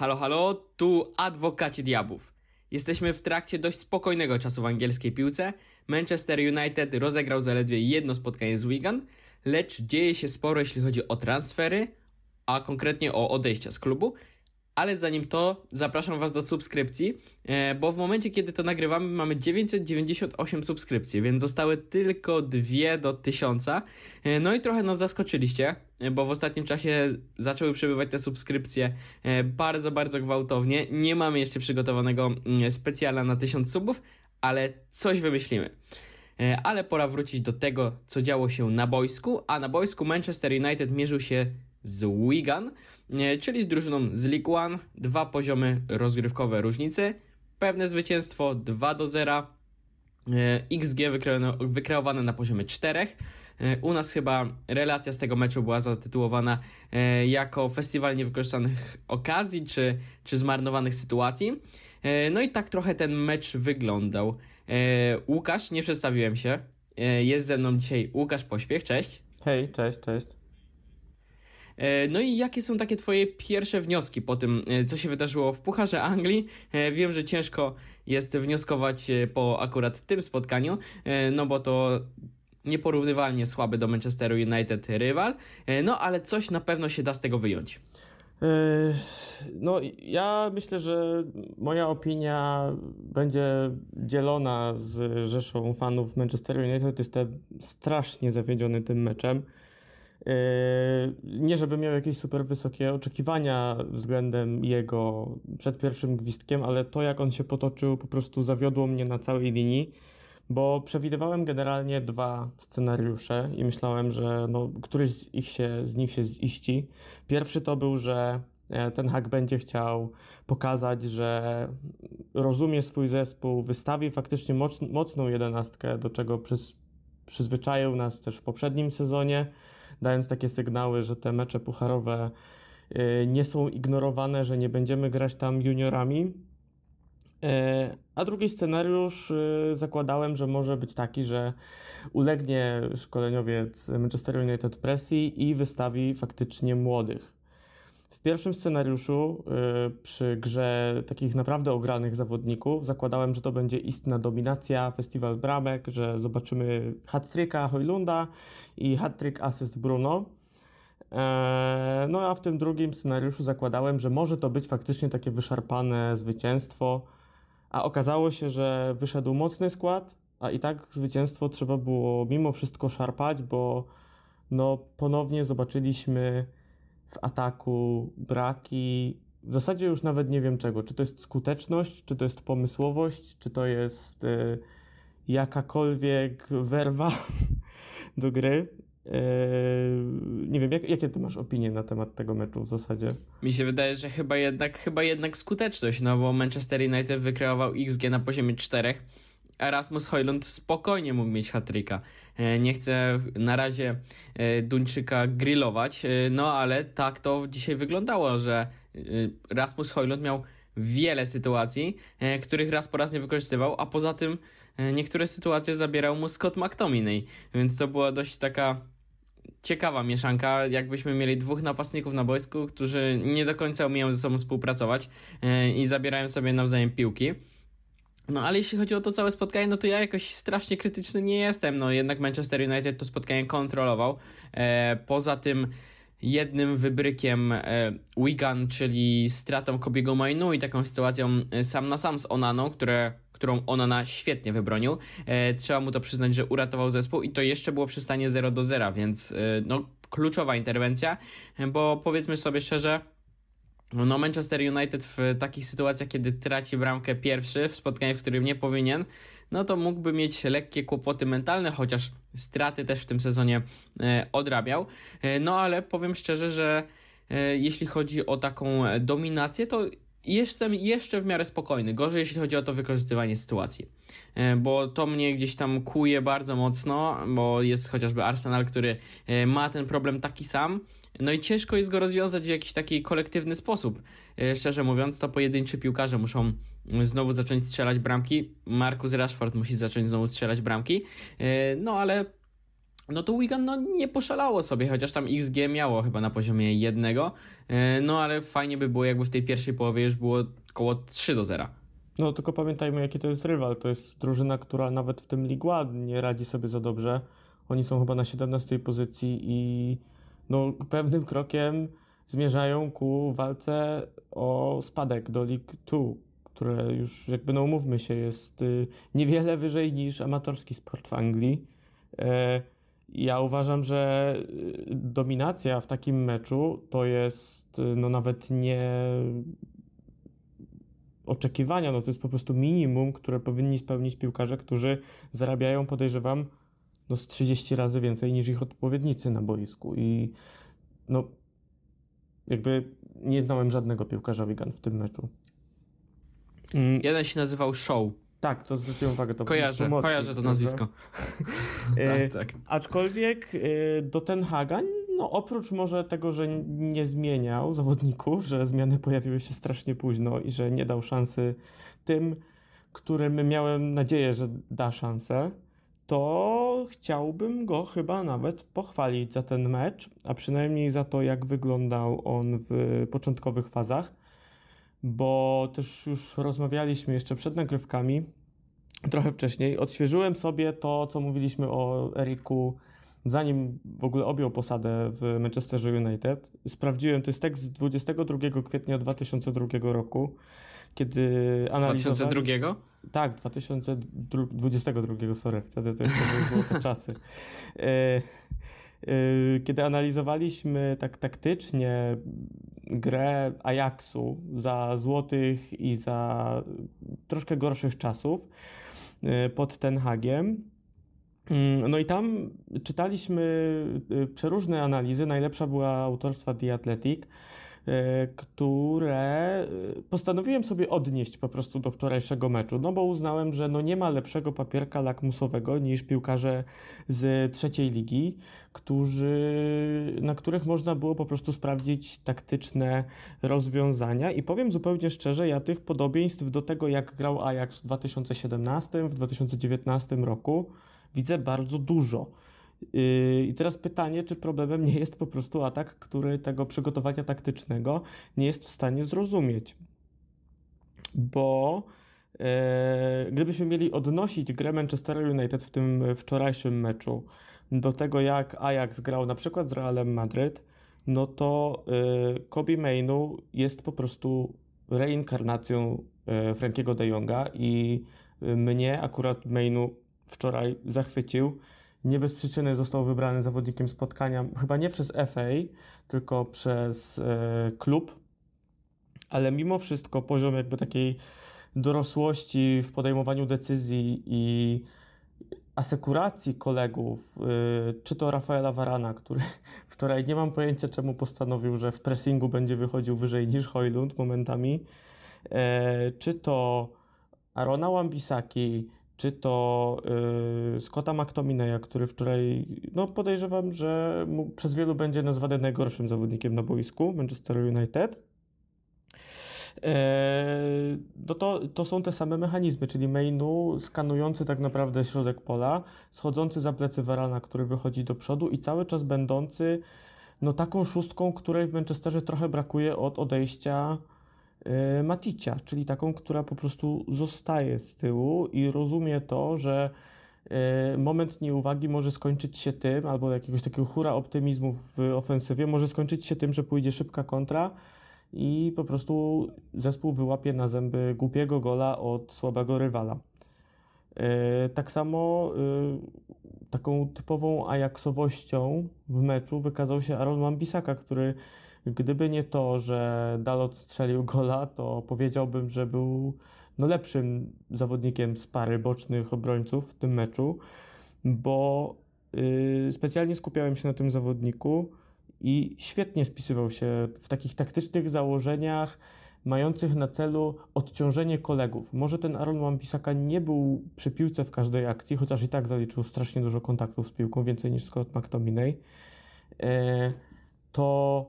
Halo, halo, tu adwokaci diabłów. Jesteśmy w trakcie dość spokojnego czasu w angielskiej piłce. Manchester United rozegrał zaledwie jedno spotkanie z Wigan, lecz dzieje się sporo, jeśli chodzi o transfery, a konkretnie o odejścia z klubu ale zanim to zapraszam Was do subskrypcji, e, bo w momencie, kiedy to nagrywamy, mamy 998 subskrypcji, więc zostały tylko dwie do tysiąca. E, no i trochę nas zaskoczyliście, e, bo w ostatnim czasie zaczęły przebywać te subskrypcje bardzo, bardzo gwałtownie. Nie mamy jeszcze przygotowanego mm, specjala na 1000 subów, ale coś wymyślimy ale pora wrócić do tego, co działo się na boisku, a na boisku Manchester United mierzył się z Wigan, e, czyli z drużyną z League One. Dwa poziomy rozgrywkowe różnicy, pewne zwycięstwo 2 do 0. E, XG wykreowane na poziomie 4. E, u nas chyba relacja z tego meczu była zatytułowana jako festiwal niewykorzystanych okazji czy, czy zmarnowanych sytuacji. No i tak trochę ten mecz wyglądał. Łukasz, nie przedstawiłem się. Jest ze mną dzisiaj Łukasz Pośpiech, cześć. Hej, cześć, cześć. E, no i jakie są takie Twoje pierwsze wnioski po tym, e, co się wydarzyło w Pucharze Anglii? E, wiem, że ciężko jest wnioskować po akurat tym spotkaniu, no bo to nieporównywalnie słaby do Manchesteru United rywal, no ale coś na pewno się da z tego wyjąć. No, ja myślę, że moja opinia będzie dzielona z rzeszą fanów Manchesteru United. Jestem strasznie zawiedziony tym meczem. Yy, nie, żeby miał jakieś super wysokie oczekiwania względem jego przed pierwszym gwizdkiem, ale to jak on się potoczył po prostu zawiodło mnie na całej linii, bo przewidywałem generalnie dwa scenariusze i myślałem, że no, któryś z, ich się, z nich się ziści. Pierwszy to był, że e, ten hak będzie chciał pokazać, że rozumie swój zespół, wystawi faktycznie mocną jedenastkę, do czego przyz, przyzwyczaił nas też w poprzednim sezonie dając takie sygnały, że te mecze pucharowe y, nie są ignorowane, że nie będziemy grać tam juniorami. Y, a drugi scenariusz y, zakładałem, że może być taki, że ulegnie szkoleniowiec Manchester United presji i wystawi faktycznie młodych. W pierwszym scenariuszu y, przy grze takich naprawdę ogranych zawodników zakładałem, że to będzie istna dominacja, festiwal bramek, że zobaczymy hat-tricka Hojlunda i hat-trick asyst Bruno. E, no a w tym drugim scenariuszu zakładałem, że może to być faktycznie takie wyszarpane zwycięstwo, a okazało się, że wyszedł mocny skład, a i tak zwycięstwo trzeba było mimo wszystko szarpać, bo no ponownie zobaczyliśmy w ataku, braki. W zasadzie już nawet nie wiem czego. Czy to jest skuteczność, czy to jest pomysłowość, czy to jest y, jakakolwiek werwa do gry. E, nie wiem, jak, jakie ty masz opinie na temat tego meczu w zasadzie? Mi się wydaje, że chyba jednak, chyba jednak skuteczność, no bo Manchester United wykreował XG na poziomie czterech Erasmus Hojlund spokojnie mógł mieć hatryka. E, nie chcę na razie e, Duńczyka grillować, e, no ale tak to dzisiaj wyglądało, że Rasmus Hojlund miał wiele sytuacji, których raz po raz nie wykorzystywał, a poza tym niektóre sytuacje zabierał mu Scott McTominay, więc to była dość taka ciekawa mieszanka, jakbyśmy mieli dwóch napastników na boisku, którzy nie do końca umieją ze sobą współpracować i zabierają sobie nawzajem piłki. No ale jeśli chodzi o to całe spotkanie, no to ja jakoś strasznie krytyczny nie jestem. No jednak Manchester United to spotkanie kontrolował. E, poza tym jednym wybrykiem e, Wigan, czyli stratą Kobiego Mainu i taką sytuacją e, sam na sam z Onaną, które, którą Onana świetnie wybronił. E, trzeba mu to przyznać, że uratował zespół i to jeszcze było przy stanie 0 do 0, więc e, no kluczowa interwencja, e, bo powiedzmy sobie szczerze, no Manchester United w takich sytuacjach, kiedy traci bramkę pierwszy w spotkaniu, w którym nie powinien, no to mógłby mieć lekkie kłopoty mentalne, chociaż straty też w tym sezonie e, odrabiał. E, no ale powiem szczerze, że e, jeśli chodzi o taką dominację, to jestem jeszcze w miarę spokojny. Gorzej, jeśli chodzi o to wykorzystywanie sytuacji, bo to mnie gdzieś tam kuje bardzo mocno, bo jest chociażby Arsenal, który ma ten problem taki sam no i ciężko jest go rozwiązać w jakiś taki kolektywny sposób. E, szczerze mówiąc, to pojedynczy piłkarze muszą znowu zacząć strzelać bramki. Marcus Rashford musi zacząć znowu strzelać bramki. E, no ale no to Wigan no, nie poszalało sobie, chociaż tam XG miało chyba na poziomie jednego, e, no ale fajnie by było jakby w tej pierwszej połowie już było około 3 do 0. No tylko pamiętajmy jaki to jest rywal, to jest drużyna, która nawet w tym Ligue nie radzi sobie za dobrze. Oni są chyba na 17 pozycji i no, pewnym krokiem zmierzają ku walce o spadek do League 2, które już jakby no umówmy się jest y, niewiele wyżej niż amatorski sport w Anglii. E, ja uważam, że y, dominacja w takim meczu to jest y, no nawet nie oczekiwania, no to jest po prostu minimum, które powinni spełnić piłkarze, którzy zarabiają podejrzewam no z 30 razy więcej niż ich odpowiednicy na boisku i no jakby nie znałem żadnego piłkarza wigan w tym meczu. Mm, jeden się nazywał Show. Tak, to zwróciłem uwagę. To kojarzę, pomocy, kojarzę to nazwisko. tak, y, tak. aczkolwiek e, do Ten Haga, no oprócz może tego, że nie zmieniał zawodników, że zmiany pojawiły się strasznie późno i że nie dał szansy tym, którym miałem nadzieję, że da szansę, to chciałbym go chyba nawet pochwalić za ten mecz, a przynajmniej za to, jak wyglądał on w początkowych fazach, bo też już rozmawialiśmy jeszcze przed nagrywkami, trochę wcześniej. Odświeżyłem sobie to, co mówiliśmy o Eriku, zanim w ogóle objął posadę w Manchester United. Sprawdziłem, to jest tekst z 22 kwietnia 2002 roku, kiedy analizowaliśmy... 2002? Tak, 2022, sorry, wtedy to były złote czasy. E, e, kiedy analizowaliśmy tak taktycznie grę Ajaxu za złotych i za troszkę gorszych czasów e, pod Ten Hagiem, mm, no i tam czytaliśmy przeróżne analizy, najlepsza była autorstwa The Athletic, E, które e, postanowiłem sobie odnieść po prostu do wczorajszego meczu, no bo uznałem, że no nie ma lepszego papierka lakmusowego niż piłkarze z trzeciej ligi, którzy, na których można było po prostu sprawdzić taktyczne rozwiązania i powiem zupełnie szczerze, ja tych podobieństw do tego jak grał Ajax w 2017, w 2019 roku widzę bardzo dużo. Yy, I teraz pytanie, czy problemem nie jest po prostu atak, który tego przygotowania taktycznego nie jest w stanie zrozumieć. Bo e, gdybyśmy mieli odnosić grę Manchester United w tym wczorajszym meczu do tego, jak Ajax grał na przykład z Realem Madryt, no to e, Kobe Mainu jest po prostu reinkarnacją e, Frankiego de Jonga i mnie akurat Mainu wczoraj zachwycił nie bez przyczyny został wybrany zawodnikiem spotkania, chyba nie przez FA, tylko przez e, klub, ale mimo wszystko poziom jakby takiej dorosłości w podejmowaniu decyzji i asekuracji kolegów, e, czy to Rafaela Varana, który wczoraj nie mam pojęcia czemu postanowił, że w pressingu będzie wychodził wyżej niż Hojlund momentami, e, czy to Arona Łambisaki, czy to yy, Scotta McTominaya, który wczoraj, no podejrzewam, że przez wielu będzie nazwany najgorszym zawodnikiem na boisku Manchester United. E, no to, to są te same mechanizmy, czyli mainu skanujący tak naprawdę środek pola, schodzący za plecy Werana, który wychodzi do przodu i cały czas będący no taką szóstką, której w Manchesterze trochę brakuje od odejścia E, Maticia, czyli taką, która po prostu zostaje z tyłu i rozumie to, że e, moment nieuwagi może skończyć się tym, albo jakiegoś takiego hura optymizmu w ofensywie, może skończyć się tym, że pójdzie szybka kontra i po prostu zespół wyłapie na zęby głupiego gola od słabego rywala. E, tak samo taką typową ajaksowością w meczu wykazał się Aaron Mambisaka, który Gdyby nie to, że Dalot strzelił gola, to powiedziałbym, że był no, lepszym zawodnikiem z pary bocznych obrońców w tym meczu, bo yy, specjalnie skupiałem się na tym zawodniku i świetnie spisywał się w takich taktycznych założeniach mających na celu odciążenie kolegów. Może ten Aaron Wampisaka nie był przy piłce w każdej akcji, chociaż i tak zaliczył strasznie dużo kontaktów z piłką, więcej niż Scott McTominay, e, to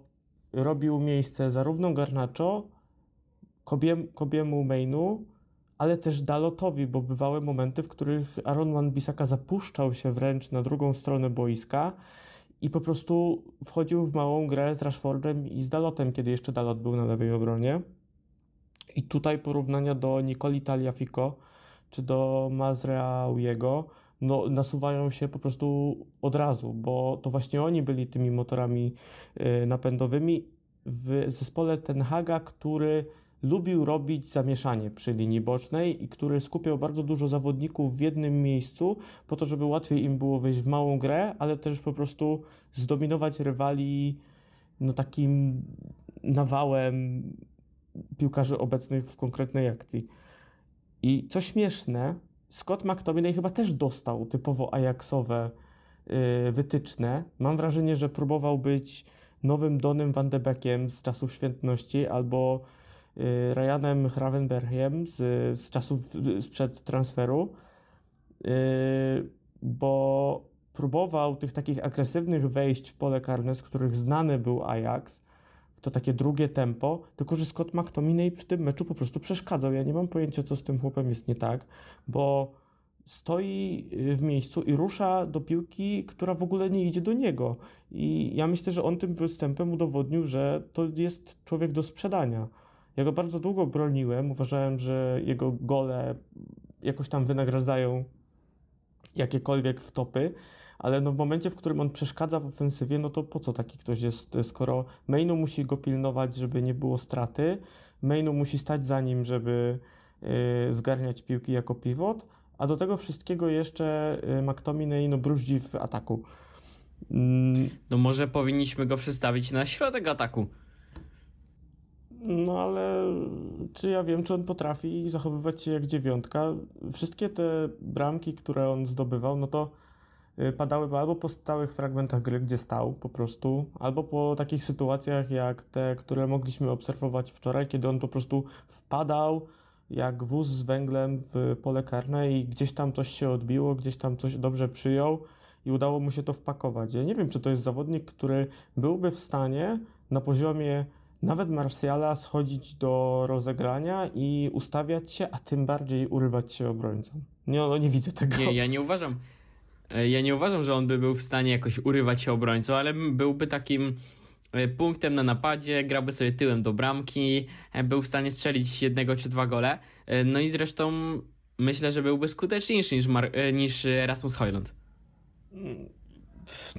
robił miejsce zarówno garnaczo kobie, kobiemu mainu, ale też Dalotowi, bo bywały momenty, w których Aaron Wan-Bissaka zapuszczał się wręcz na drugą stronę boiska i po prostu wchodził w małą grę z Rashfordem i z Dalotem, kiedy jeszcze Dalot był na lewej obronie. I tutaj porównania do Nicoli Taliafico czy do Mazreauiego no, nasuwają się po prostu od razu, bo to właśnie oni byli tymi motorami y, napędowymi w zespole Ten Haga, który lubił robić zamieszanie przy linii bocznej i który skupiał bardzo dużo zawodników w jednym miejscu po to, żeby łatwiej im było wejść w małą grę, ale też po prostu zdominować rywali no takim nawałem piłkarzy obecnych w konkretnej akcji. I co śmieszne, Scott McTominay chyba też dostał typowo Ajaxowe y, wytyczne. Mam wrażenie, że próbował być nowym Donem Van de Beckiem z czasów świętności albo y, Ryanem Ravenbergiem z, z czasów y, sprzed transferu, bo próbował tych takich agresywnych wejść w pole karne, z których znany był Ajax, to takie drugie tempo, tylko że Scott McTominay w tym meczu po prostu przeszkadzał. Ja nie mam pojęcia, co z tym chłopem jest nie tak, bo stoi y, w miejscu i rusza do piłki, która w ogóle nie idzie do niego. I ja myślę, że on tym występem udowodnił, że to jest człowiek do sprzedania. Ja go bardzo długo broniłem, uważałem, że jego gole jakoś tam wynagradzają jakiekolwiek wtopy ale no w momencie, w którym on przeszkadza w ofensywie, no to po co taki ktoś jest, e, skoro mainu musi go pilnować, żeby nie było straty, mainu musi stać za nim, żeby e, zgarniać piłki jako pivot, a do tego wszystkiego jeszcze e, McTominay no bruździ w ataku. Mm. No może powinniśmy go przestawić na środek ataku. No ale czy ja wiem, czy on potrafi zachowywać się jak dziewiątka? Wszystkie te bramki, które on zdobywał, no to Y, padały albo po stałych fragmentach gry, gdzie stał po prostu, albo po takich sytuacjach jak te, które mogliśmy obserwować wczoraj, kiedy on po prostu wpadał jak wóz z węglem w pole karne i gdzieś tam coś się odbiło, gdzieś tam coś dobrze przyjął i udało mu się to wpakować. Ja nie wiem, czy to jest zawodnik, który byłby w stanie na poziomie nawet Marsjala schodzić do rozegrania i ustawiać się, a tym bardziej urywać się obrońcom. Nie, no, nie widzę tego. Nie, ja nie uważam. E, ja nie uważam, że on by był w stanie jakoś urywać się obrońcą, ale byłby takim e, punktem na napadzie, grałby sobie tyłem do bramki, e, był w stanie strzelić jednego czy dwa gole. No i zresztą myślę, że byłby skuteczniejszy niż, Mar niż Rasmus Hojland. Mm,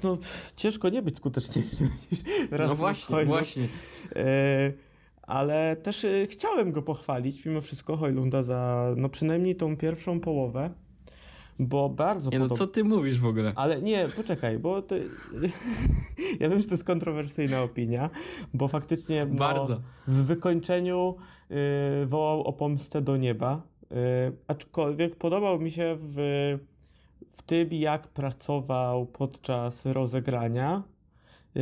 no, ciężko nie być skuteczniejszy niż no Rasmus No właśnie, Hojland. właśnie. E, ale też chciałem go pochwalić mimo wszystko Hojlunda za no przynajmniej tą pierwszą połowę bo bardzo... Nie no, podob... no, co ty mówisz w ogóle? Ale nie, poczekaj, bo to... ja wiem, że to jest kontrowersyjna opinia, bo faktycznie... No, bardzo. W wykończeniu y, wołał o pomstę do nieba, yy, aczkolwiek podobał mi się w, w tym, jak pracował podczas rozegrania, y,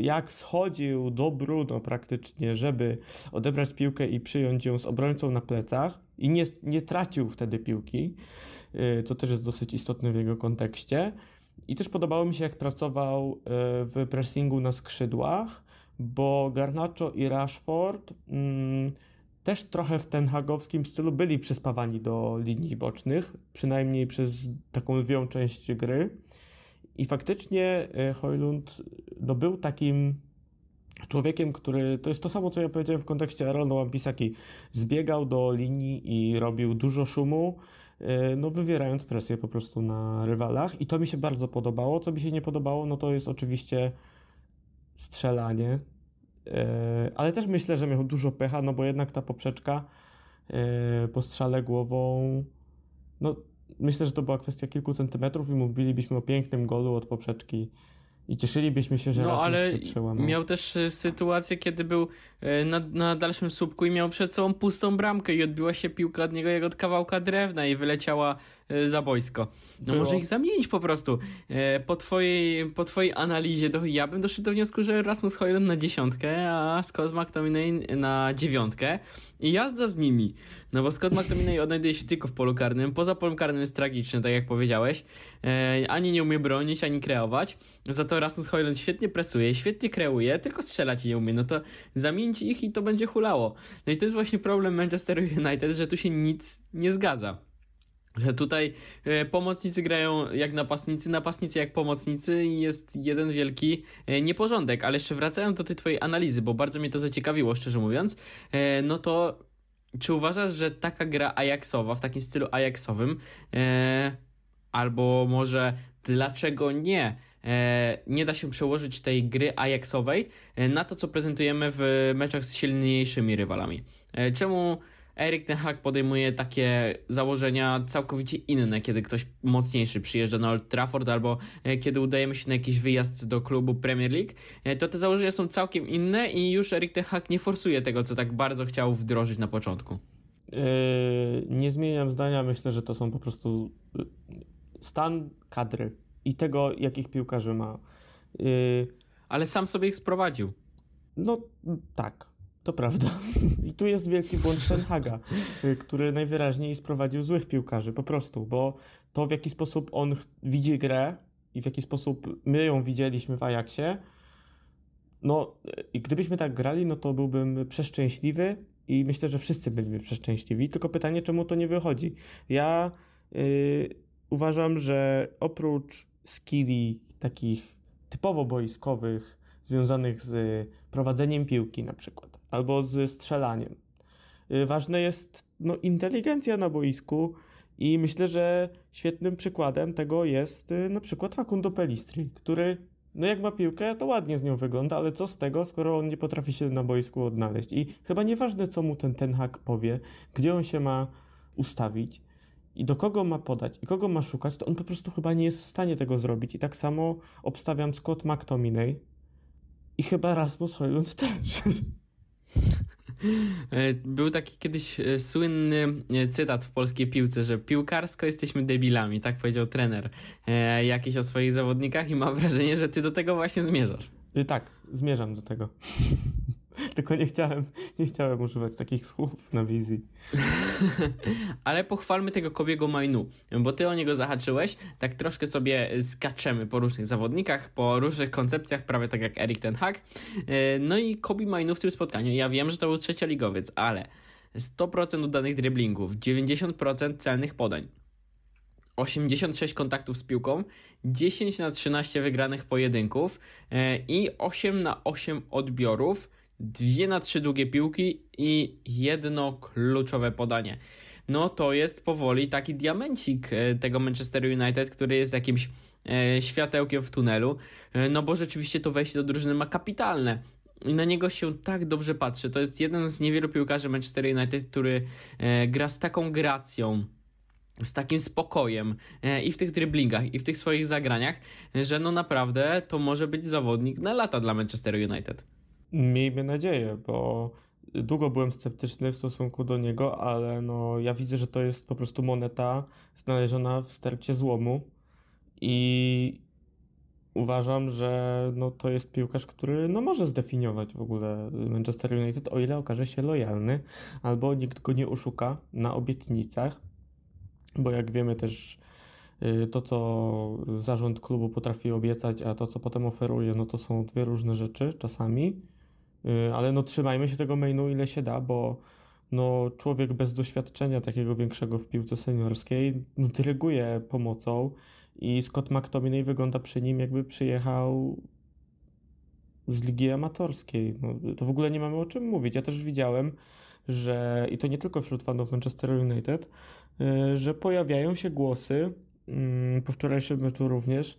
jak schodził do Bruno praktycznie, żeby odebrać piłkę i przyjąć ją z obrońcą na plecach i nie, nie tracił wtedy piłki. Y, co też jest dosyć istotne w jego kontekście. I też podobało mi się, jak pracował y, w pressingu na skrzydłach, bo Garnacho i Rashford mm, też trochę w ten hagowskim stylu byli przyspawani do linii bocznych, przynajmniej przez taką lwią część gry. I faktycznie y, Hojlund no, był takim człowiekiem, który, to jest to samo, co ja powiedziałem w kontekście Arolda Lampisaki, zbiegał do linii i robił dużo szumu, e, no wywierając presję po prostu na rywalach i to mi się bardzo podobało. Co mi się nie podobało, no to jest oczywiście strzelanie, e, ale też myślę, że miał dużo pecha, no bo jednak ta poprzeczka e, po strzale głową, no myślę, że to była kwestia kilku centymetrów i mówilibyśmy o pięknym golu od poprzeczki i cieszylibyśmy się, że no, Rasmus ale się przełamał. Miał też e, sytuację, kiedy był e, na, na, dalszym słupku i miał przed sobą pustą bramkę i odbiła się piłka od niego jak od kawałka drewna i wyleciała E, za boisko. No Było. może ich zamienić po prostu. E, po twojej, po twojej analizie do, ja bym doszedł do wniosku, że Rasmus Hojlund na dziesiątkę, a Scott McTominay na dziewiątkę i jazda z nimi. No bo Scott McTominay odnajduje się tylko w polu karnym. Poza polem karnym jest tragiczny, tak jak powiedziałeś. E, ani nie umie bronić, ani kreować. Za to Rasmus Hojlund świetnie presuje, świetnie kreuje, tylko strzelać nie umie. No to zamienić ich i to będzie hulało. No i to jest właśnie problem Manchester United, że tu się nic nie zgadza że tutaj e, pomocnicy grają jak napastnicy, napastnicy jak pomocnicy i jest jeden wielki e, nieporządek. Ale jeszcze wracając do tej twojej analizy, bo bardzo mnie to zaciekawiło, szczerze mówiąc, e, no to czy uważasz, że taka gra Ajaxowa, w takim stylu Ajaxowym, albo może dlaczego nie, nie da się przełożyć tej gry Ajaxowej na to, co prezentujemy w meczach z silniejszymi rywalami? Czemu Erik Ten Hag podejmuje takie założenia całkowicie inne, kiedy ktoś mocniejszy przyjeżdża na Old Trafford albo e, kiedy udajemy się na jakiś wyjazd do klubu Premier League, e, to te założenia są całkiem inne i już Erik Ten Hag nie forsuje tego, co tak bardzo chciał wdrożyć na początku. E, nie zmieniam zdania, myślę, że to są po prostu stan kadry i tego, jakich piłkarzy ma. Ale sam sobie ich sprowadził. No tak, to prawda. I tu jest wielki błąd Szenhaga, y, który najwyraźniej sprowadził złych piłkarzy, po prostu, bo to w jaki sposób on widzi grę i w jaki sposób my ją widzieliśmy w Ajaxie, no i gdybyśmy tak grali, no to byłbym przeszczęśliwy i myślę, że wszyscy byliby przeszczęśliwi, tylko pytanie, czemu to nie wychodzi. Ja yy, uważam, że oprócz skilli takich typowo boiskowych, związanych z prowadzeniem piłki na przykład, albo z strzelaniem. Y, Ważna jest no, inteligencja na boisku i myślę, że świetnym przykładem tego jest y, na przykład Facundo Pelistri, który no jak ma piłkę, to ładnie z nią wygląda, ale co z tego, skoro on nie potrafi się na boisku odnaleźć? I chyba nieważne, co mu ten ten hak powie, gdzie on się ma ustawić i do kogo ma podać i kogo ma szukać, to on po prostu chyba nie jest w stanie tego zrobić. I tak samo obstawiam Scott McTominay i chyba Rasmus Hojlund też. E, był taki kiedyś e, słynny e, cytat w polskiej piłce, że piłkarsko jesteśmy debilami, tak powiedział trener jakiś o swoich zawodnikach i mam wrażenie, że ty do tego właśnie zmierzasz. Y, tak, zmierzam do tego. Tylko nie chciałem, nie chciałem używać takich słów na wizji. Ale pochwalmy tego Kobiego Mainu, bo ty o niego zahaczyłeś. Tak troszkę sobie skaczemy po różnych zawodnikach, po różnych koncepcjach, prawie tak jak Erik Ten Hag. E, no i Kobi Mainu w tym spotkaniu. Ja wiem, że to był trzecioligowiec, ale 100% udanych driblingów, 90% celnych podań. 86 kontaktów z piłką, 10 na 13 wygranych pojedynków e, i 8 na 8 odbiorów dwie na trzy długie piłki i jedno kluczowe podanie. No to jest powoli taki diamencik e, tego Manchester United, który jest jakimś e, światełkiem w tunelu, e, no bo rzeczywiście to wejście do drużyny ma kapitalne. I na niego się tak dobrze patrzy. To jest jeden z niewielu piłkarzy Manchester United, który gra z taką gracją, z takim spokojem i w tych driblingach, i w tych swoich zagraniach, że no naprawdę to może być zawodnik na lata dla Manchester United. Miejmy nadzieję, bo długo byłem sceptyczny w stosunku do niego, ale no, ja widzę, że to jest po prostu moneta znaleziona w stercie złomu i uważam, że no, to jest piłkarz, który no, może zdefiniować w ogóle Manchester United, o ile okaże się lojalny, albo nikt go nie oszuka na obietnicach, bo jak wiemy też y, to, co zarząd klubu potrafi obiecać, a to, co potem oferuje, no to są dwie różne rzeczy czasami. Y, ale no trzymajmy się tego mainu ile się da, bo no człowiek bez doświadczenia takiego większego w piłce seniorskiej no, dyryguje pomocą i Scott McTominay wygląda przy nim jakby przyjechał z ligi amatorskiej. No, to w ogóle nie mamy o czym mówić. Ja też widziałem, że i to nie tylko wśród fanów Manchester United, y, że pojawiają się głosy mm, po wczorajszym meczu również,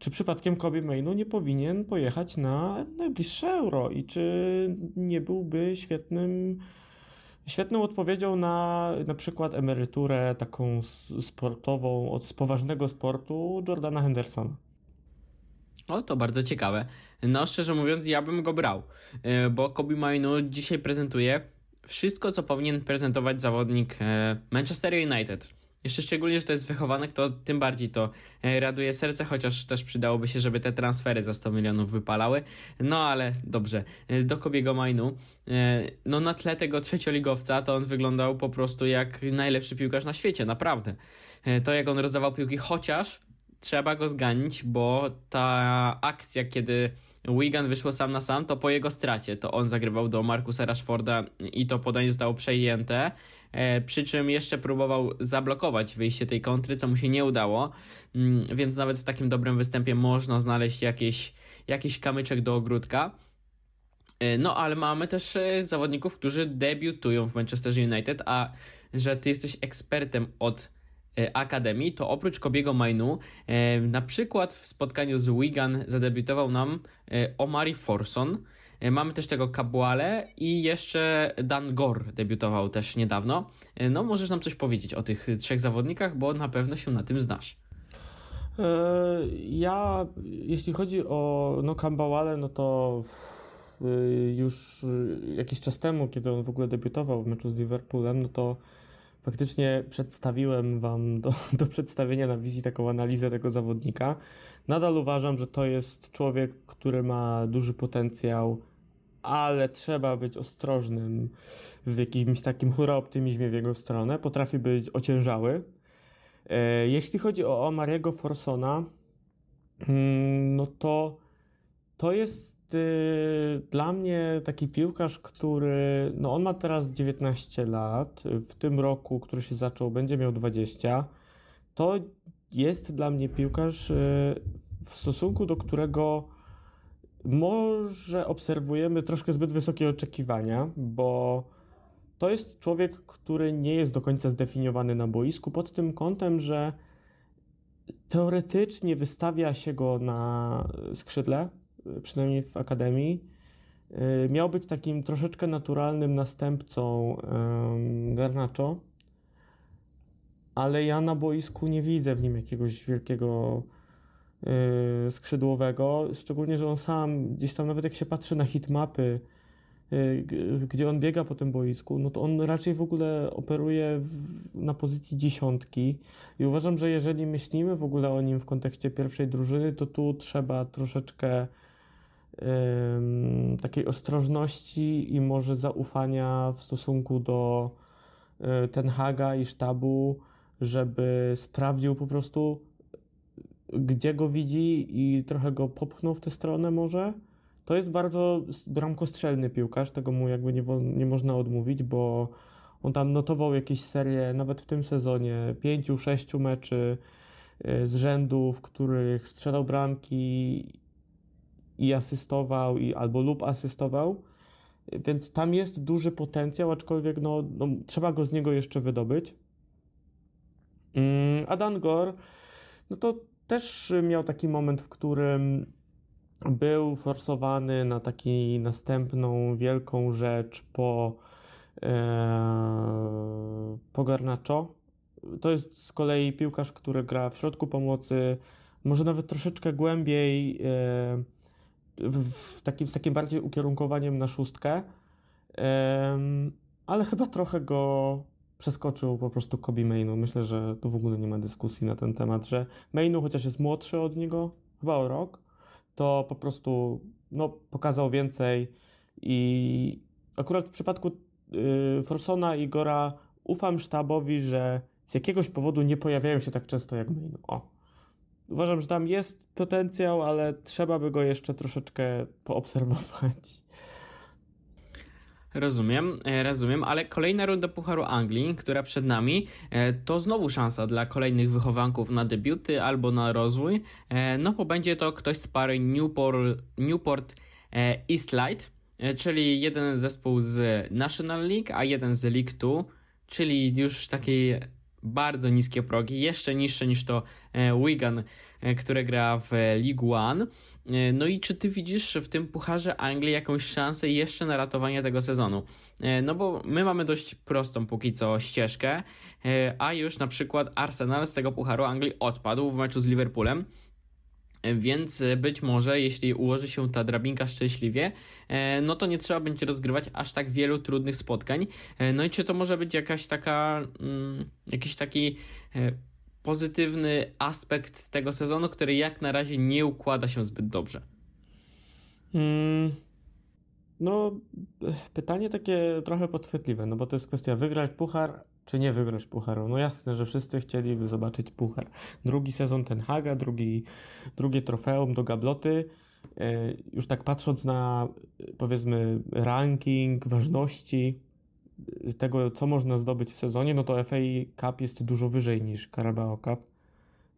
czy przypadkiem Kobe Mainu nie powinien pojechać na najbliższe euro i czy nie byłby świetnym świetną odpowiedzią na na przykład emeryturę taką sportową od poważnego sportu Jordana Hendersona. O, to bardzo ciekawe. No, szczerze mówiąc, ja bym go brał, e, bo Kobe Mainu dzisiaj prezentuje wszystko, co powinien prezentować zawodnik e, Manchester United. Jeszcze szczególnie, że to jest wychowanek, to tym bardziej to e, raduje serce, chociaż też przydałoby się, żeby te transfery za 100 milionów wypalały. No ale dobrze, e, do Kobiego Majnu. E, no na tle tego trzecioligowca to on wyglądał po prostu jak najlepszy piłkarz na świecie, naprawdę. To jak on rozdawał piłki, chociaż trzeba go zganić, bo ta akcja, kiedy Wigan wyszło sam na sam, to po jego stracie, to on zagrywał do Markusa Rashforda i to podanie zostało przejęte E, przy czym jeszcze próbował zablokować wyjście tej kontry, co mu się nie udało, mm, więc nawet w takim dobrym występie można znaleźć jakieś, jakiś kamyczek do ogródka. E, no, ale mamy też e, zawodników, którzy debiutują w Manchester United, a że ty jesteś ekspertem od Akademii, to oprócz Kobiego Mainu, na przykład w spotkaniu z Wigan zadebiutował nam Omari Forson, E, mamy też tego Kabuale i jeszcze Dan Gor debiutował też niedawno. E, no, możesz nam coś powiedzieć o tych trzech zawodnikach, bo na pewno się na tym znasz. E, ja, jeśli chodzi o no, Kambałale, no to już jakiś czas temu, kiedy on w ogóle debiutował w meczu z Liverpoolem, no to faktycznie przedstawiłem Wam do, do przedstawienia na wizji taką analizę tego zawodnika. Nadal uważam, że to jest człowiek, który ma duży potencjał ale trzeba być ostrożnym w jakimś takim hura optymizmie w jego stronę. Potrafi być ociężały. E, jeśli chodzi o Omariego Forsona, mm, no to to jest y, dla mnie taki piłkarz, który, no on ma teraz 19 lat, w tym roku, który się zaczął, będzie miał 20. To jest dla mnie piłkarz, y, w stosunku do którego może obserwujemy troszkę zbyt wysokie oczekiwania, bo to jest człowiek, który nie jest do końca zdefiniowany na boisku pod tym kątem, że teoretycznie wystawia się go na skrzydle, przynajmniej w akademii. Y, miał być takim troszeczkę naturalnym następcą Garnacho, ale ja na boisku nie widzę w nim jakiegoś wielkiego Y, skrzydłowego, szczególnie, że on sam gdzieś tam, nawet jak się patrzy na hitmapy, y, gdzie on biega po tym boisku, no to on raczej w ogóle operuje w, na pozycji dziesiątki i uważam, że jeżeli myślimy w ogóle o nim w kontekście pierwszej drużyny, to tu trzeba troszeczkę um, takiej ostrożności i może zaufania w stosunku do y, Ten Haga i sztabu, żeby sprawdził po prostu gdzie go widzi i trochę go popchnął w tę stronę może. To jest bardzo bramkostrzelny piłkarz, tego mu jakby nie, nie można odmówić, bo on tam notował jakieś serie, nawet w tym sezonie, pięciu, sześciu meczy e, z rzędu, w których strzelał bramki i asystował, i, albo lub asystował. Więc tam jest duży potencjał, aczkolwiek no, no trzeba go z niego jeszcze wydobyć. Mm, A Dangor, no to też miał taki moment, w którym był forsowany na taką następną wielką rzecz po, e, po Garnaczo. To jest z kolei piłkarz, który gra w środku pomocy, może nawet troszeczkę głębiej, e, w, w takim, z takim bardziej ukierunkowaniem na szóstkę, e, ale chyba trochę go przeskoczył po prostu Kobe Mainu. Myślę, że tu w ogóle nie ma dyskusji na ten temat, że Mainu, chociaż jest młodszy od niego, chyba o rok, to po prostu no, pokazał więcej i akurat w przypadku yy, Forsona i Gora ufam sztabowi, że z jakiegoś powodu nie pojawiają się tak często jak Mainu. O. Uważam, że tam jest potencjał, ale trzeba by go jeszcze troszeczkę poobserwować. Rozumiem, e, rozumiem, ale kolejna runda Pucharu Anglii, która przed nami, e, to znowu szansa dla kolejnych wychowanków na debiuty albo na rozwój. E, no bo będzie to ktoś z pary Newport, Newport Light, czyli jeden zespół z National League, a jeden z League Two, czyli już takiej bardzo niskie progi, jeszcze niższe niż to e, Wigan, e, które gra w League One. E, no i czy ty widzisz w tym Pucharze Anglii jakąś szansę jeszcze na ratowanie tego sezonu? No bo my mamy dość prostą póki co ścieżkę, a już na przykład Arsenal z tego Pucharu Anglii odpadł w meczu z Liverpoolem. Więc e, być może, jeśli ułoży się ta drabinka szczęśliwie, e, no to nie trzeba będzie rozgrywać aż tak wielu trudnych spotkań. E, no i czy to może być jakaś taka, mm, jakiś taki pozytywny aspekt tego sezonu, który jak na razie nie układa się zbyt dobrze? Hmm. No, pytanie takie trochę podchwytliwe, no bo to jest kwestia wygrać puchar, czy nie wygrać pucharu. No jasne, że wszyscy chcieliby zobaczyć puchar. Drugi sezon Ten Haga, drugi, drugie trofeum do gabloty. E, już tak patrząc na e, powiedzmy ranking ważności e, tego, co można zdobyć w sezonie, no to FA Cup jest dużo wyżej niż Carabao Cup.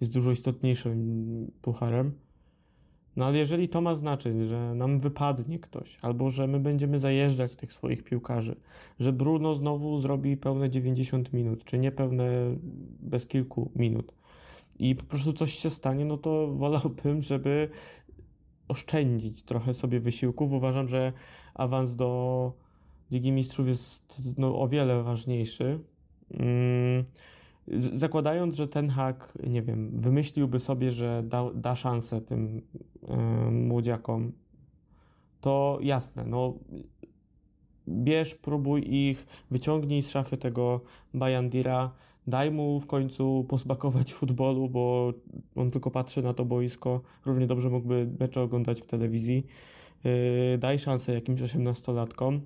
Jest dużo istotniejszym pucharem. No ale jeżeli to ma znaczyć, że nam wypadnie ktoś, albo że my będziemy zajeżdżać tych swoich piłkarzy, że Bruno znowu zrobi pełne 90 minut, czy niepełne bez kilku minut i po prostu coś się stanie, no to wolałbym, żeby oszczędzić trochę sobie wysiłków. Uważam, że awans do Ligi Mistrzów jest no, o wiele ważniejszy. Mm zakładając, że ten hak, nie wiem, wymyśliłby sobie, że da, da szansę tym yy, młodziakom, to jasne, no bierz, próbuj ich, wyciągnij z szafy tego Bajandira, daj mu w końcu posmakować futbolu, bo on tylko patrzy na to boisko, równie dobrze mógłby mecze oglądać w telewizji. Yy, daj szansę jakimś osiemnastolatkom.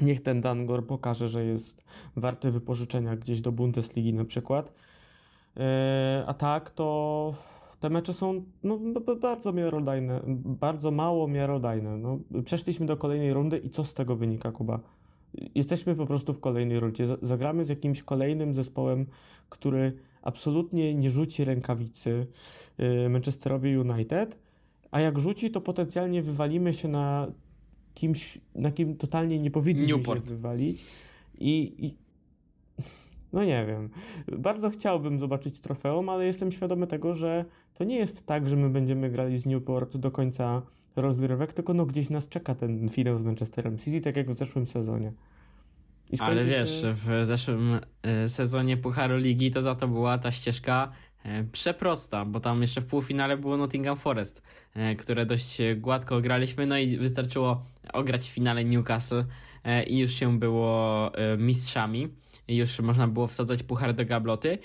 Niech ten Dangor pokaże, że jest warty wypożyczenia gdzieś do Bundesligi na przykład. E, a tak, to te mecze są no, no bardzo miarodajne, bardzo mało miarodajne. No, przeszliśmy do kolejnej rundy i co z tego wynika, Kuba? Jesteśmy po prostu w kolejnej rundzie. Zagramy z jakimś kolejnym zespołem, który absolutnie nie rzuci rękawicy e, Manchesterowi United, a jak rzuci, to potencjalnie wywalimy się na kimś, na kim totalnie nie powinniśmy się wywalić. I, I, no nie wiem. Bardzo chciałbym zobaczyć trofeum, ale jestem świadomy tego, że to nie jest tak, że my będziemy grali z Newport do końca rozgrywek, tylko no gdzieś nas czeka ten finał z Manchesterem City, tak jak w zeszłym sezonie. Ale wiesz, się... w zeszłym y, sezonie Pucharu Ligi to za to była ta ścieżka E, przeprosta, bo tam jeszcze w półfinale było Nottingham Forest, e, które dość e, gładko graliśmy, no i wystarczyło ograć w finale Newcastle i już się było mistrzami. Już można było wsadzać puchar do gabloty.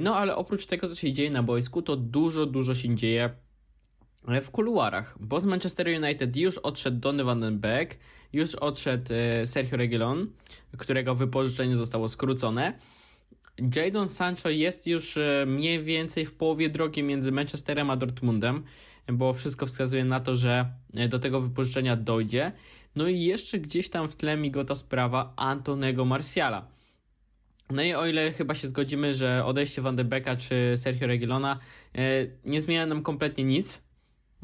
No ale oprócz tego, co się dzieje na boisku, to dużo, dużo się dzieje w kuluarach, bo z Manchester United już odszedł Donny van den Beek, już odszedł Sergio Reguilon, którego wypożyczenie zostało skrócone. Jadon Sancho jest już e, mniej więcej w połowie drogi między Manchesterem a Dortmundem, bo wszystko wskazuje na to, że e, do tego wypożyczenia dojdzie. No i jeszcze gdzieś tam w tle migota sprawa Antonego Marciala. No i o ile chyba się zgodzimy, że odejście Van de Becka czy Sergio Regilona e, nie zmienia nam kompletnie nic,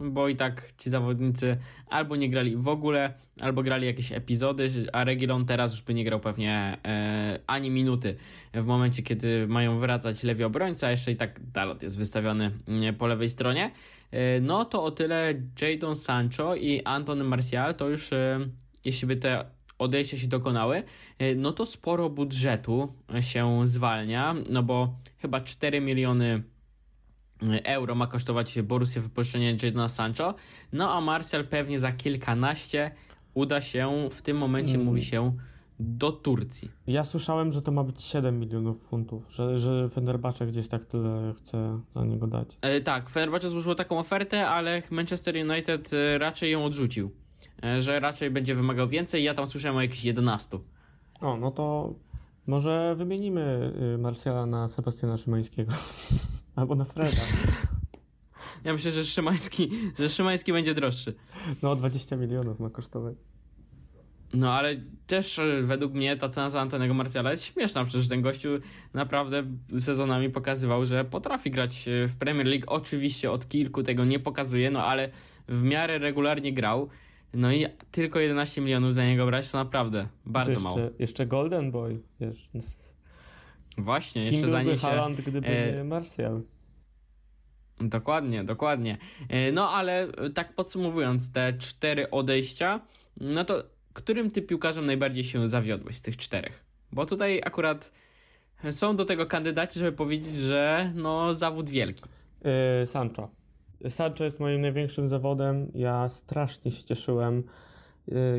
bo i tak ci zawodnicy albo nie grali w ogóle, albo grali jakieś epizody, a Regilon teraz już by nie grał pewnie e, ani minuty w momencie, kiedy mają wracać lewi obrońca, jeszcze i tak Dalot jest wystawiony mm, po lewej stronie. E, no to o tyle Jadon Sancho i Anton Martial to już, e, jeśli by te odejścia się dokonały, e, no to sporo budżetu się zwalnia, no bo chyba 4 miliony euro ma kosztować Borussia wypożyczenie Jadona Sancho, no a Martial pewnie za kilkanaście uda się, w tym momencie mm. mówi się, do Turcji. Ja słyszałem, że to ma być 7 milionów funtów, że, że Fenerbahce gdzieś tak tyle chce za niego dać. E, tak, Fenerbahce złożyło taką ofertę, ale Manchester United e, raczej ją odrzucił, e, że raczej będzie wymagał więcej, ja tam słyszałem o jakichś 11. O, no to może wymienimy y, Marsjala na Sebastiana Szymańskiego. Albo na Freda. Ja myślę, że Szymański, że Szymański będzie droższy. No, 20 milionów ma kosztować. No, ale też e, według mnie ta cena za Antonego Marciala jest śmieszna. Przecież ten gościu naprawdę sezonami pokazywał, że potrafi grać e, w Premier League. Oczywiście od kilku tego nie pokazuje, no ale w miarę regularnie grał. No i tylko 11 milionów za niego brać to naprawdę bardzo jeszcze, mało. Jeszcze Golden Boy, wiesz, Właśnie, Kim jeszcze zanim się... Haaland, gdyby e... nie Martial. Dokładnie, dokładnie. E, no ale e, tak podsumowując te cztery odejścia, no to którym ty piłkarzem najbardziej się zawiodłeś z tych czterech? Bo tutaj akurat są do tego kandydaci, żeby powiedzieć, że no zawód wielki. E, Sancho. Sancho jest moim największym zawodem. Ja strasznie się cieszyłem,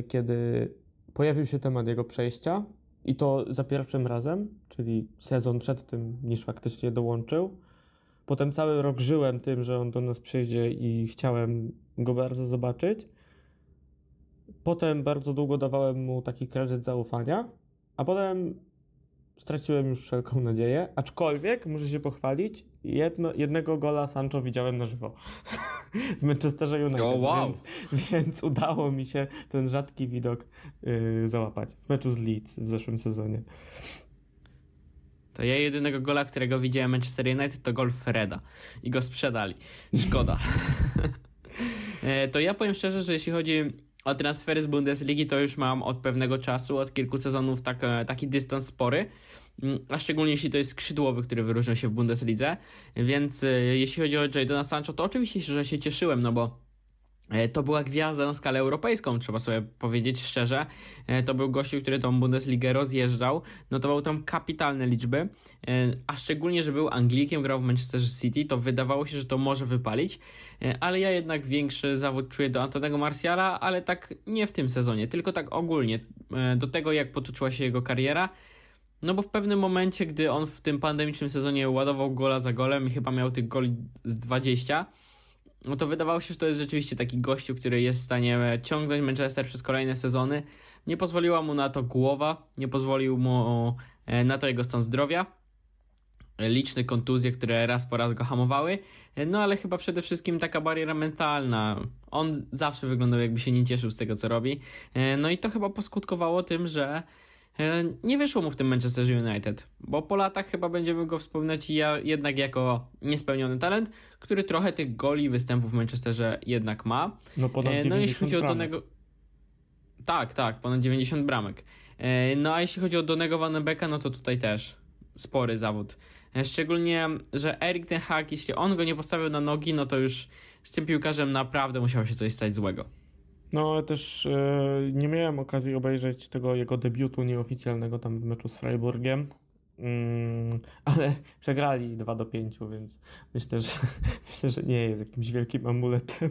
kiedy pojawił się temat jego przejścia i to za pierwszym razem, czyli sezon przed tym, niż faktycznie dołączył. Potem cały rok żyłem tym, że on do nas przyjdzie i chciałem go bardzo zobaczyć. Potem bardzo długo dawałem mu taki kredyt zaufania, a potem straciłem już wszelką nadzieję. Aczkolwiek muszę się pochwalić, Jedno, jednego gola Sancho widziałem na żywo w Manchesterze United, oh, wow. więc, więc, udało mi się ten rzadki widok yy, załapać w meczu z Leeds w zeszłym sezonie. To ja jedynego gola, którego widziałem Manchester United to gol Freda i go sprzedali. Szkoda. E, to ja powiem szczerze, że jeśli chodzi o transfery z Bundesligi, to już mam od pewnego czasu, od kilku sezonów tak, e, taki dystans spory. Mm, a szczególnie jeśli to jest skrzydłowy, który wyróżnia się w Bundeslidze. Więc e, jeśli chodzi o Jadona Sancho, to oczywiście, że się cieszyłem, no bo e, to była gwiazda na skalę europejską, trzeba sobie powiedzieć szczerze. E, to był gościu, który tą Bundesligę rozjeżdżał, notował tam kapitalne liczby, a szczególnie, że był Anglikiem, grał w Manchester City, to wydawało się, że to może wypalić, ale ja jednak większy zawód czuję do Antonego Marciala, ale tak nie w tym sezonie, tylko tak ogólnie, do tego jak potoczyła się jego kariera, no bo w pewnym momencie, gdy on w tym pandemicznym sezonie ładował gola za golem i chyba miał tych goli z 20, no to wydawało się, że to jest rzeczywiście taki gościu, który jest w stanie ciągnąć Manchester przez kolejne sezony. Nie pozwoliła mu na to głowa, nie pozwolił mu e, na to jego stan zdrowia. Liczne kontuzje, które raz po raz go hamowały, e, no ale chyba przede wszystkim taka bariera mentalna. On zawsze wyglądał, jakby się nie cieszył z tego, co robi. E, no i to chyba poskutkowało tym, że E, nie wyszło mu w tym Manchester United, bo po latach chyba będziemy go wspominać ja jednak jako niespełniony talent, który trochę tych goli występów w Manchesterze jednak ma. No ponad 90 e, No jeśli chodzi bramek. o Donego... Tak, tak, ponad 90 bramek. E, no a jeśli chodzi o Donego Van Becka, no to tutaj też spory zawód. Szczególnie, że Erik Ten Hag, jeśli on go nie postawił na nogi, no to już z tym piłkarzem naprawdę musiało się coś stać złego. No, ale też e, nie miałem okazji obejrzeć tego jego debiutu nieoficjalnego tam w meczu z Freiburgiem. Mm, ale przegrali 2 do 5, więc myślę, że myślę, że nie jest jakimś wielkim amuletem.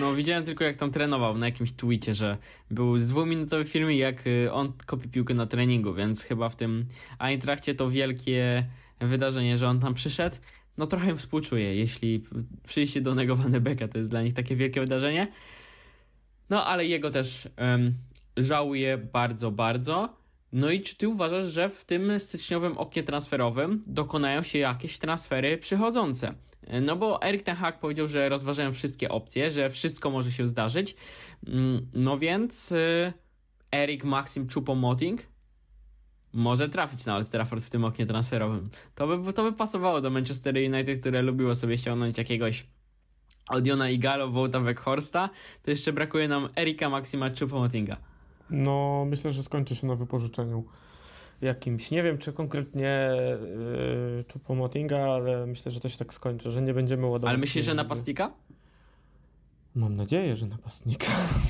No, widziałem tylko jak tam trenował na jakimś tweetie, że był z dwuminutowy film jak y, on kopi piłkę na treningu, więc chyba w tym Eintrachcie to wielkie wydarzenie, że on tam przyszedł. No trochę współczuję, jeśli przyjście do negowane beka to jest dla nich takie wielkie wydarzenie, no ale jego też um, żałuję bardzo, bardzo. No i czy ty uważasz, że w tym styczniowym oknie transferowym dokonają się jakieś transfery przychodzące? No bo Erik Ten Hag powiedział, że rozważają wszystkie opcje, że wszystko może się zdarzyć. Mm, no więc y, Erik Maxim Choupo-Moting może trafić na Old Trafford w tym oknie transferowym. To by, to by pasowało do Manchester United, które lubiło sobie ściągnąć jakiegoś od Jona Igalo, Wołta Weghorsta, to jeszcze brakuje nam Erika Maxima Chupomotinga. No, myślę, że skończy się na wypożyczeniu jakimś. Nie wiem, czy konkretnie yy, Chupomotinga, ale myślę, że to się tak skończy, że nie będziemy ładować. Ale myślisz, że napastnika? Mam nadzieję, że napastnika.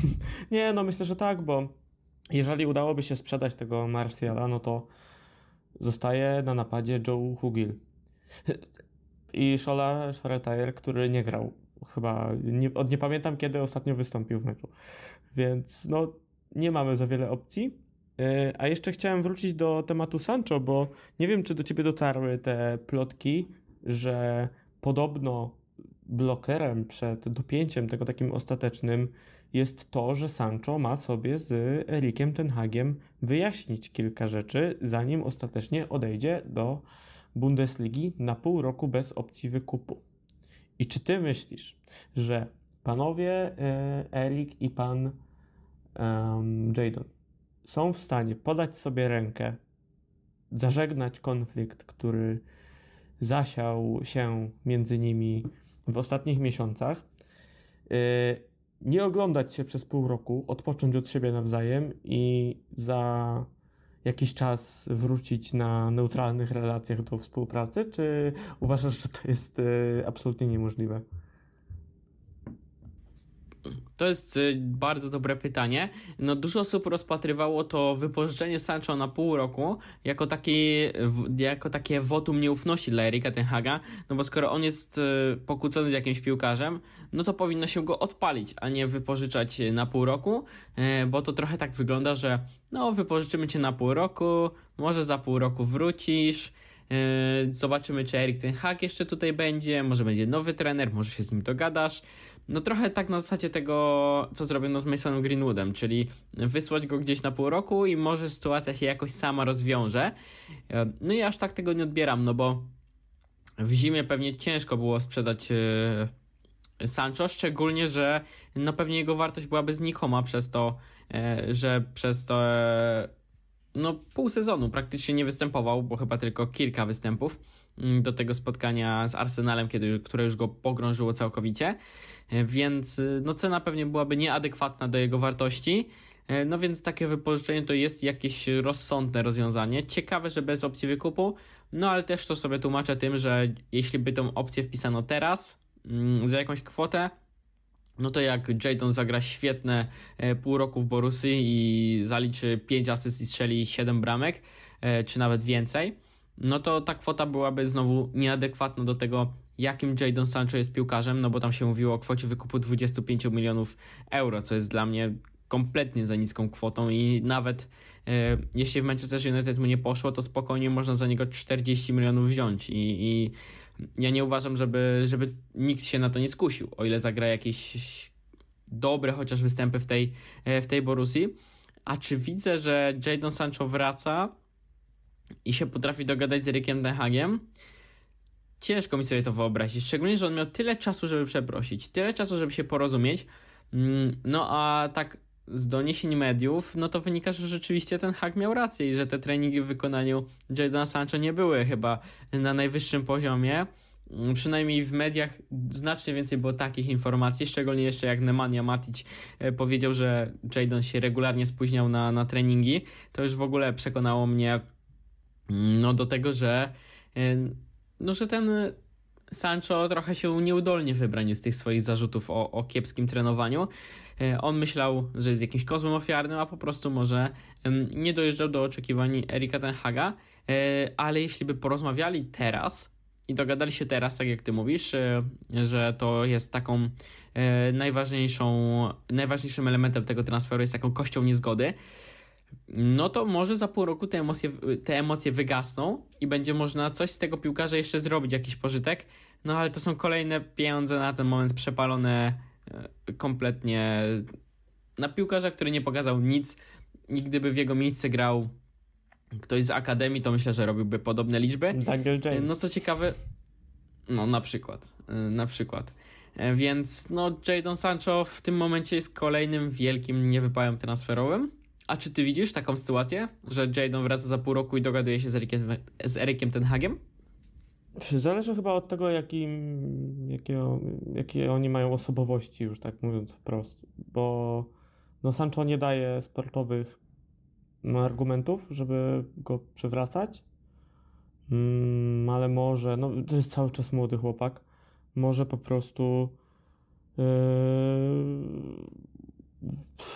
nie, no myślę, że tak, bo jeżeli udałoby się sprzedać tego Marsjala, no to zostaje na napadzie Joe Hugil i Shola Shoretayer, który nie grał Chyba nie, od, nie pamiętam, kiedy ostatnio wystąpił w meczu. Więc no, nie mamy za wiele opcji. E, a jeszcze chciałem wrócić do tematu Sancho, bo nie wiem, czy do ciebie dotarły te plotki, że podobno blokerem przed dopięciem tego takim ostatecznym jest to, że Sancho ma sobie z Erikiem Tenhagiem wyjaśnić kilka rzeczy, zanim ostatecznie odejdzie do Bundesligi na pół roku bez opcji wykupu. I czy ty myślisz, że panowie e, Erik i pan um, Jadon są w stanie podać sobie rękę, zażegnać konflikt, który zasiał się między nimi w ostatnich miesiącach, e, nie oglądać się przez pół roku, odpocząć od siebie nawzajem i za jakiś czas wrócić na neutralnych relacjach do współpracy, czy uważasz, że to jest e, absolutnie niemożliwe? To jest y, bardzo dobre pytanie. No, dużo osób rozpatrywało to wypożyczenie Sancho na pół roku jako, taki, jako takie wotum nieufności dla Erika Tenhaga, no bo skoro on jest y, pokłócony z jakimś piłkarzem, no to powinno się go odpalić, a nie wypożyczać na pół roku, y, bo to trochę tak wygląda, że no wypożyczymy cię na pół roku, może za pół roku wrócisz, Zobaczymy, czy Erik Tenhag jeszcze tutaj będzie, może będzie nowy trener, może się z nim dogadasz no trochę tak na zasadzie tego, co zrobiono z Masonem Greenwoodem, czyli wysłać go gdzieś na pół roku i może sytuacja się jakoś sama rozwiąże. E, no i aż tak tego nie odbieram, no bo w zimie pewnie ciężko było sprzedać e, Sancho, szczególnie, że no pewnie jego wartość byłaby znikoma przez to, e, że przez to no, pół sezonu praktycznie nie występował, bo chyba tylko kilka występów mm, do tego spotkania z Arsenalem, kiedy, które już go pogrążyło całkowicie, e, więc e, no, cena pewnie byłaby nieadekwatna do jego wartości. E, no więc takie wypożyczenie to jest jakieś rozsądne rozwiązanie. Ciekawe, że bez opcji wykupu, no ale też to sobie tłumaczę tym, że jeśli by tą opcję wpisano teraz mm, za jakąś kwotę, no to jak Jadon zagra świetne e, pół roku w Borusy i zaliczy 5 asyst i strzeli 7 bramek, e, czy nawet więcej, no to ta kwota byłaby znowu nieadekwatna do tego, jakim Jadon Sancho jest piłkarzem, no bo tam się mówiło o kwocie wykupu 25 milionów euro, co jest dla mnie kompletnie za niską kwotą i nawet e, jeśli w Manchester United mu nie poszło, to spokojnie można za niego 40 milionów wziąć i, i ja nie uważam, żeby, żeby nikt się na to nie skusił, o ile zagra jakieś dobre chociaż występy w tej, e, w tej Borusi. A czy widzę, że Jadon Sancho wraca i się potrafi dogadać z Erikiem Denhagiem? Ciężko mi sobie to wyobrazić, szczególnie, że on miał tyle czasu, żeby przeprosić, tyle czasu, żeby się porozumieć, mm, no a tak z doniesień mediów, no to wynika, że rzeczywiście ten hack miał rację i że te treningi w wykonaniu Jadona Sancho nie były chyba na najwyższym poziomie. Mm, przynajmniej w mediach znacznie więcej było takich informacji, szczególnie jeszcze jak Nemanja Matic e, powiedział, że Jadon się regularnie spóźniał na, na treningi. To już w ogóle przekonało mnie mm, no, do tego, że, e, no, że ten Sancho trochę się nieudolnie wybranił z tych swoich zarzutów o, o kiepskim trenowaniu. E, on myślał, że jest jakimś kozłem ofiarnym, a po prostu może nie dojeżdżał do oczekiwań Erika Tenhaga. E, ale jeśli by porozmawiali teraz, i dogadali się teraz, tak jak ty mówisz, e, że to jest taką najważniejszą, najważniejszym elementem tego transferu jest taką kością niezgody, no to może za pół roku te emocje, te emocje wygasną i będzie można coś z tego piłkarza jeszcze zrobić, jakiś pożytek, no ale to są kolejne pieniądze na ten moment przepalone e, kompletnie na piłkarza, który nie pokazał nic i gdyby w jego miejsce grał ktoś z akademii, to myślę, że robiłby podobne liczby. Daniel e, James. No co ciekawe, no na przykład, e, na przykład. Więc no Jadon Sancho w tym momencie jest kolejnym wielkim niewypałem transferowym. A czy ty widzisz taką sytuację, że Jadon wraca za pół roku i dogaduje się z Erikiem, z Erikiem Hagiem? Zależy chyba od tego, jakim, jakie, jakie oni mają osobowości, już tak mówiąc wprost. Bo no Sancho nie daje sportowych argumentów, żeby go przywracać. Mm, ale może, no to jest cały czas młody chłopak, może po prostu yy,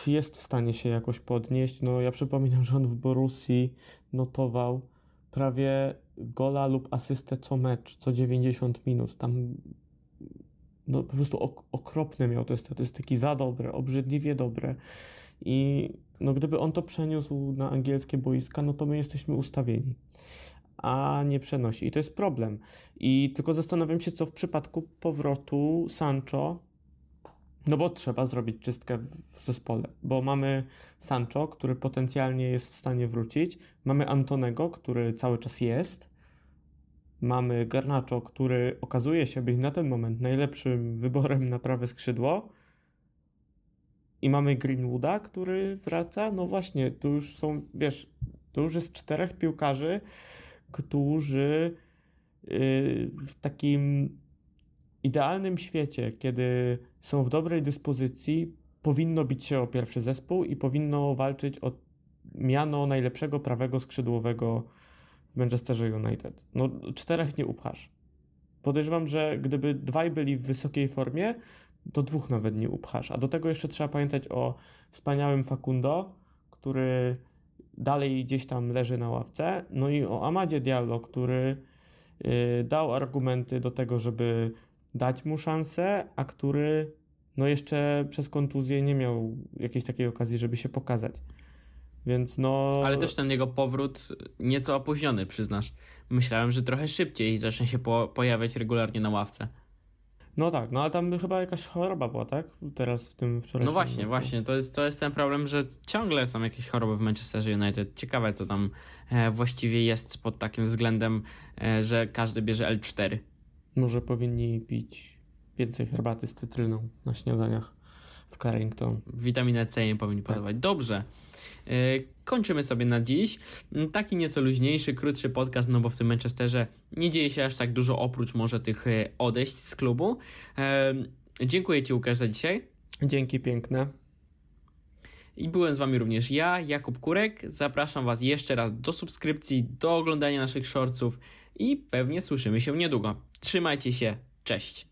jest w stanie się jakoś podnieść. No ja przypominam, że on w Borussii notował prawie gola lub asystę co mecz, co 90 minut. Tam no, po prostu ok okropne miał te statystyki, za dobre, obrzydliwie dobre. I no, gdyby on to przeniósł na angielskie boiska, no to my jesteśmy ustawieni. A nie przenosi. I to jest problem. I tylko zastanawiam się, co w przypadku powrotu Sancho no bo trzeba zrobić czystkę w zespole, bo mamy Sancho, który potencjalnie jest w stanie wrócić, mamy Antonego, który cały czas jest, mamy Garnacho, który okazuje się być na ten moment najlepszym wyborem na prawe skrzydło i mamy Greenwooda, który wraca. No właśnie, tu już są, wiesz, tu już jest czterech piłkarzy, którzy y, w takim idealnym świecie, kiedy są w dobrej dyspozycji, powinno bić się o pierwszy zespół i powinno walczyć o miano najlepszego prawego skrzydłowego w Manchesterze United. No, czterech nie upchasz. Podejrzewam, że gdyby dwaj byli w wysokiej formie, to dwóch nawet nie upchasz. A do tego jeszcze trzeba pamiętać o wspaniałym Facundo, który dalej gdzieś tam leży na ławce, no i o Amadzie Diallo, który y, dał argumenty do tego, żeby dać mu szansę, a który no jeszcze przez kontuzję nie miał jakiejś takiej okazji, żeby się pokazać. Więc no. Ale też ten jego powrót nieco opóźniony, przyznasz. Myślałem, że trochę szybciej zacznie się po pojawiać regularnie na ławce. No tak, no ale tam by chyba jakaś choroba była, tak? Teraz w tym wczoraj. No właśnie, roku. właśnie. To jest, to jest ten problem, że ciągle są jakieś choroby w Manchesterze United. Ciekawe, co tam e, właściwie jest pod takim względem, e, że każdy bierze L4. Może powinni pić więcej herbaty z cytryną na śniadaniach w Carrington. Witaminę C nie powinni tak. podawać. Dobrze. E, kończymy sobie na dziś. Taki nieco luźniejszy, krótszy podcast, no bo w tym Manchesterze nie dzieje się aż tak dużo oprócz może tych e, odejść z klubu. E, dziękuję Ci Łukasz za dzisiaj. Dzięki piękne. I byłem z Wami również ja, Jakub Kurek. Zapraszam Was jeszcze raz do subskrypcji, do oglądania naszych shortców i pewnie słyszymy się niedługo. Trzymajcie się, cześć!